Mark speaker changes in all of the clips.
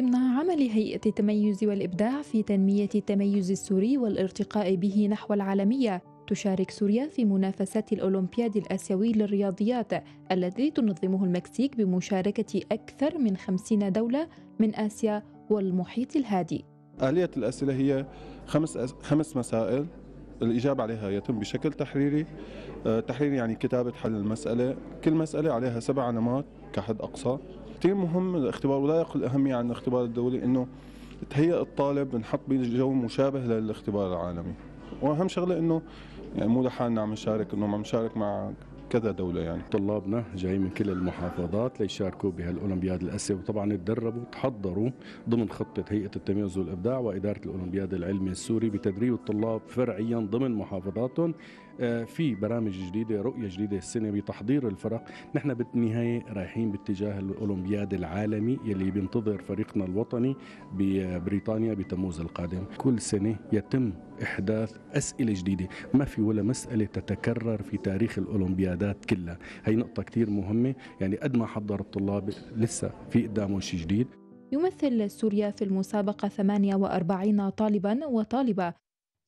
Speaker 1: ضمن عمل هيئة التميز والإبداع في تنمية التميز السوري والارتقاء به نحو العالمية تشارك سوريا في منافسات الأولمبياد الآسيوي للرياضيات الذي تنظمه المكسيك بمشاركة أكثر من خمسين دولة من آسيا والمحيط الهادي
Speaker 2: آلية الأسئلة هي خمس, أس... خمس مسائل الاجابه عليها يتم بشكل تحريري آه، تحريري يعني كتابه حل المساله كل مساله عليها سبع علامات كحد اقصى كثير مهم الاختبار ولا يقل اهميه يعني عن الاختبار الدولي انه تهيئ الطالب نحط بجو مشابه للاختبار العالمي واهم شغله انه يعني مو لحالنا عم نشارك انه عم نشارك مع كذا دولة يعني طلابنا جايين من كل المحافظات ليشاركوا بهالأولمبياد الأسيوي وطبعا تدربوا تحضروا
Speaker 3: ضمن خطة هيئة التميز والإبداع وإدارة الأولمبياد العلمي السوري بتدريب الطلاب فرعيا ضمن محافظاتهم آه، في برامج جديده رؤيه جديده السنه بتحضير الفرق نحن بالنهايه رايحين باتجاه الاولمبياد العالمي يلي بينتظر فريقنا الوطني ببريطانيا بتموز القادم كل سنه يتم احداث اسئله جديده ما في ولا مساله تتكرر في تاريخ الاولمبيادات كلها هي نقطه كثير مهمه يعني قد ما حضر الطلاب لسه في قدامه شيء جديد
Speaker 1: يمثل سوريا في المسابقة 48 طالبا وطالبة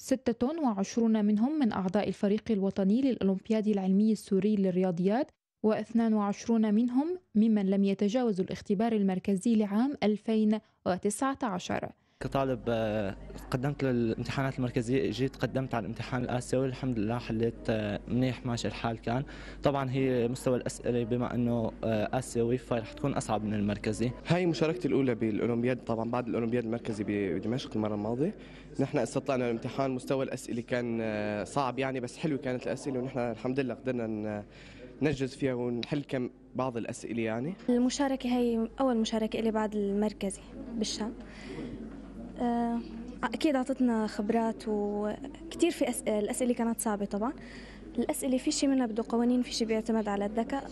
Speaker 1: 26 منهم من أعضاء الفريق الوطني للأولمبياد العلمي السوري للرياضيات و22 منهم ممن لم يتجاوزوا الاختبار المركزي لعام 2019
Speaker 4: كطالب آه، قدمت للامتحانات المركزية جيت قدمت على الامتحان الآسيوي الحمد لله حليت آه، منيح ماشي الحال كان طبعا هي مستوى الأسئلة بما أنه آه، آسيوي فرح تكون أصعب من المركزي هاي مشاركتي الأولى بالأولمبياد طبعا بعد الأولمبياد المركزي بدمشق المرة الماضية نحن استطلعنا الامتحان مستوى الأسئلة كان صعب يعني بس حلو كانت الأسئلة ونحن الحمد لله قدرنا ننجز فيها ونحل كم بعض الأسئلة يعني
Speaker 5: المشاركة هي أول مشاركة لي بعد المركزي بالشام آه، أكيد أعطتنا خبرات وكثير في أسئلة الأسئلة كانت صعبة طبعا الأسئلة في شيء منها بده قوانين في شيء بيعتمد على الذكاء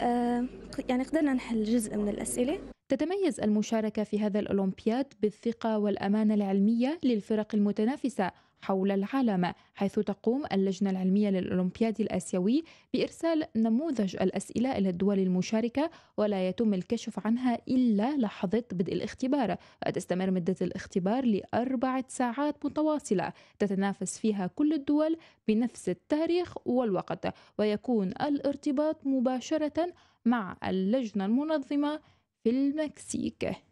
Speaker 5: آه، يعني قدرنا نحل جزء من الأسئلة تتميز المشاركة
Speaker 1: في هذا الأولمبياد بالثقة والأمانة العلمية للفرق المتنافسة حول العالم حيث تقوم اللجنة العلمية للأولمبياد الآسيوي بإرسال نموذج الأسئلة إلى الدول المشاركة ولا يتم الكشف عنها إلا لحظة بدء الاختبار وتستمر مدة الاختبار لأربعة ساعات متواصلة تتنافس فيها كل الدول بنفس التاريخ والوقت ويكون الارتباط مباشرة مع اللجنة المنظمة في المكسيك